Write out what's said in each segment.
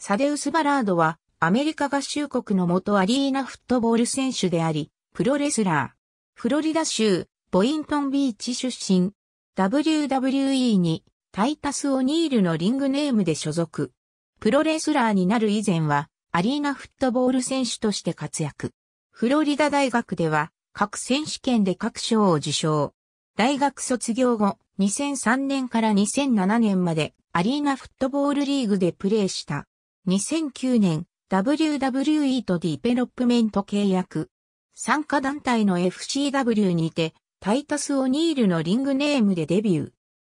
サデウス・バラードは、アメリカ合衆国の元アリーナフットボール選手であり、プロレスラー。フロリダ州、ボイントンビーチ出身。WWE に、タイタス・オニールのリングネームで所属。プロレスラーになる以前は、アリーナフットボール選手として活躍。フロリダ大学では、各選手権で各賞を受賞。大学卒業後、2003年から2007年まで、アリーナフットボールリーグでプレーした。2009年 WWE とディベロップメント契約。参加団体の FCW にてタイタス・オニールのリングネームでデビュー。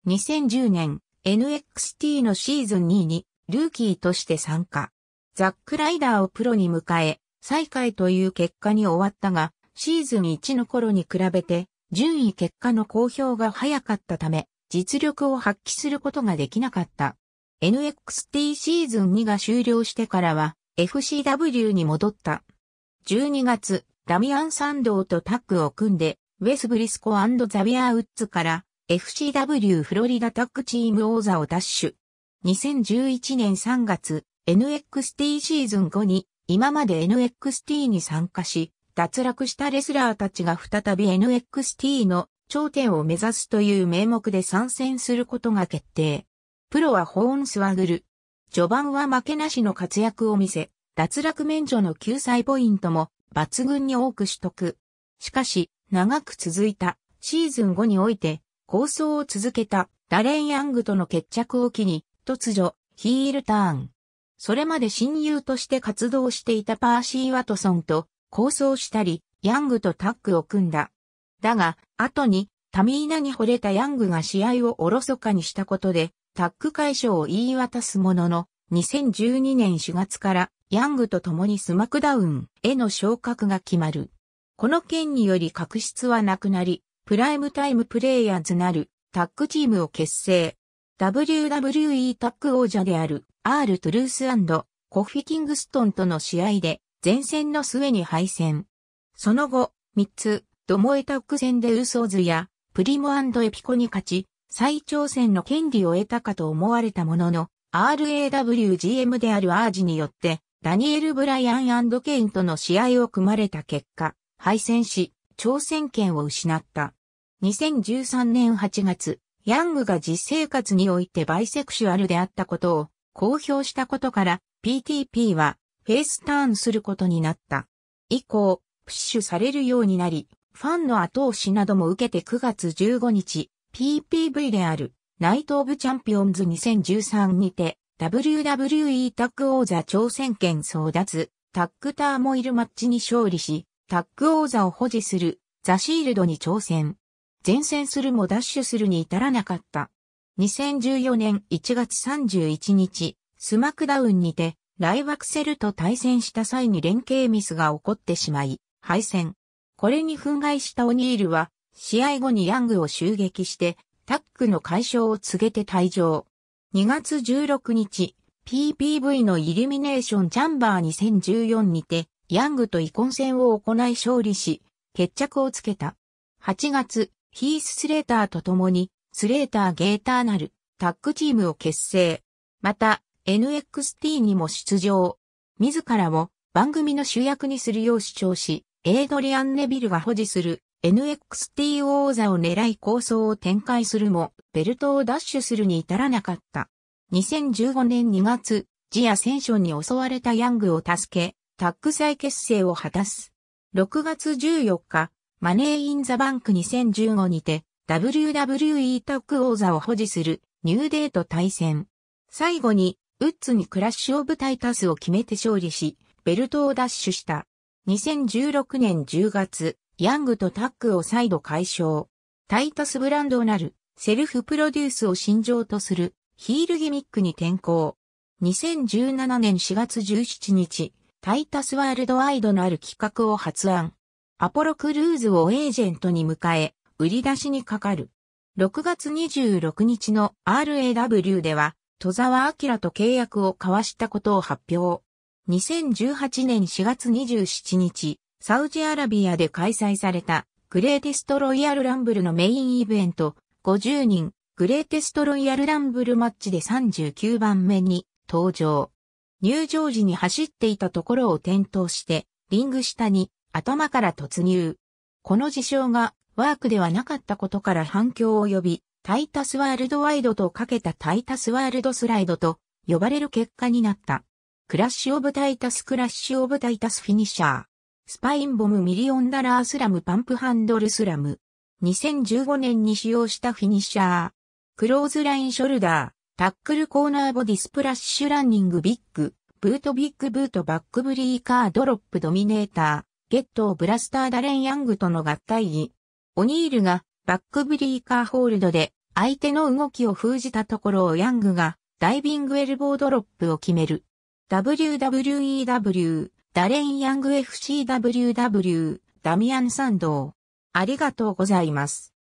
2010年 NXT のシーズン2にルーキーとして参加。ザックライダーをプロに迎え、最下位という結果に終わったが、シーズン1の頃に比べて、順位結果の公表が早かったため、実力を発揮することができなかった。NXT シーズン2が終了してからは FCW に戻った。12月、ダミアン・サンドーとタッグを組んで、ウェス・ブリスコザビアウッズから FCW フロリダタッグチーム王座を奪取。2011年3月、NXT シーズン後に、今まで NXT に参加し、脱落したレスラーたちが再び NXT の頂点を目指すという名目で参戦することが決定。プロはホーンスワグル。序盤は負けなしの活躍を見せ、脱落免除の救済ポイントも抜群に多く取得。しかし、長く続いたシーズン後において、構想を続けたダレン・ヤングとの決着を機に、突如、ヒールターン。それまで親友として活動していたパーシー・ワトソンと構想したり、ヤングとタッグを組んだ。だが、後に、タミーナに惚れたヤングが試合をおろそかにしたことで、タッグ解消を言い渡すものの、2012年4月からヤングと共にスマクダウンへの昇格が決まる。この件により確執はなくなり、プライムタイムプレイヤーズなるタッグチームを結成。WWE タッグ王者である R トゥルースコフィキングストンとの試合で前線の末に敗戦。その後、3つ、ドモエタッグ戦でウソーズやプリモエピコに勝ち、再挑戦の権利を得たかと思われたものの、RAWGM であるアージによって、ダニエル・ブライアンケインとの試合を組まれた結果、敗戦し、挑戦権を失った。2013年8月、ヤングが実生活においてバイセクシュアルであったことを公表したことから PTP はフェイスターンすることになった。以降、プッシュされるようになり、ファンの後押しなども受けて9月15日、PPV である、ナイト・オブ・チャンピオンズ2013にて、WWE タッグ王座挑戦権争奪、タッグターモイルマッチに勝利し、タッグ王座を保持する、ザ・シールドに挑戦。前線するもダッシュするに至らなかった。2014年1月31日、スマクダウンにて、ライワクセルと対戦した際に連携ミスが起こってしまい、敗戦。これに憤慨したオニールは、試合後にヤングを襲撃して、タックの解消を告げて退場。2月16日、PPV のイルミネーションチャンバー2014にて、ヤングと遺恨戦を行い勝利し、決着をつけた。8月、ヒース・スレーターと共に、スレーター・ゲーターなるタッグチームを結成。また、NXT にも出場。自らも番組の主役にするよう主張し、エイドリアン・ネビルが保持する NXT 王座を狙い構想を展開するも、ベルトを奪取するに至らなかった。2015年2月、ジアョンに襲われたヤングを助け、タッグ再結成を果たす。6月14日、マネーインザバンク2015にて、WWE タッグ王座を保持するニューデート対戦。最後に、ウッズにクラッシュオブタイタスを決めて勝利し、ベルトを奪取した。2016年10月、ヤングとタッグを再度解消。タイタスブランドなる、セルフプロデュースを信条とする、ヒールギミックに転向。2017年4月17日、タイタスワールドワイドのある企画を発案。アポロクルーズをエージェントに迎え、売り出しにかかる。6月26日の RAW では、戸沢明と契約を交わしたことを発表。2018年4月27日、サウジアラビアで開催された、グレーテストロイヤルランブルのメインイベント、50人、グレーテストロイヤルランブルマッチで39番目に登場。入場時に走っていたところを転倒して、リング下に頭から突入。この事象がワークではなかったことから反響を呼び、タイタスワールドワイドとかけたタイタスワールドスライドと呼ばれる結果になった。クラッシュオブタイタスクラッシュオブタイタスフィニッシャー。スパインボムミリオンダラースラムパンプハンドルスラム。2015年に使用したフィニッシャー。クローズラインショルダー、タックルコーナーボディスプラッシュランニングビッグ、ブートビッグブートバックブリーカードロップドミネーター、ゲットブラスターダレンヤングとの合体に、オニールがバックブリーカーホールドで相手の動きを封じたところをヤングがダイビングエルボードロップを決める。WWEW ダレン・ヤング FCWW、ダミアン・サンドありがとうございます。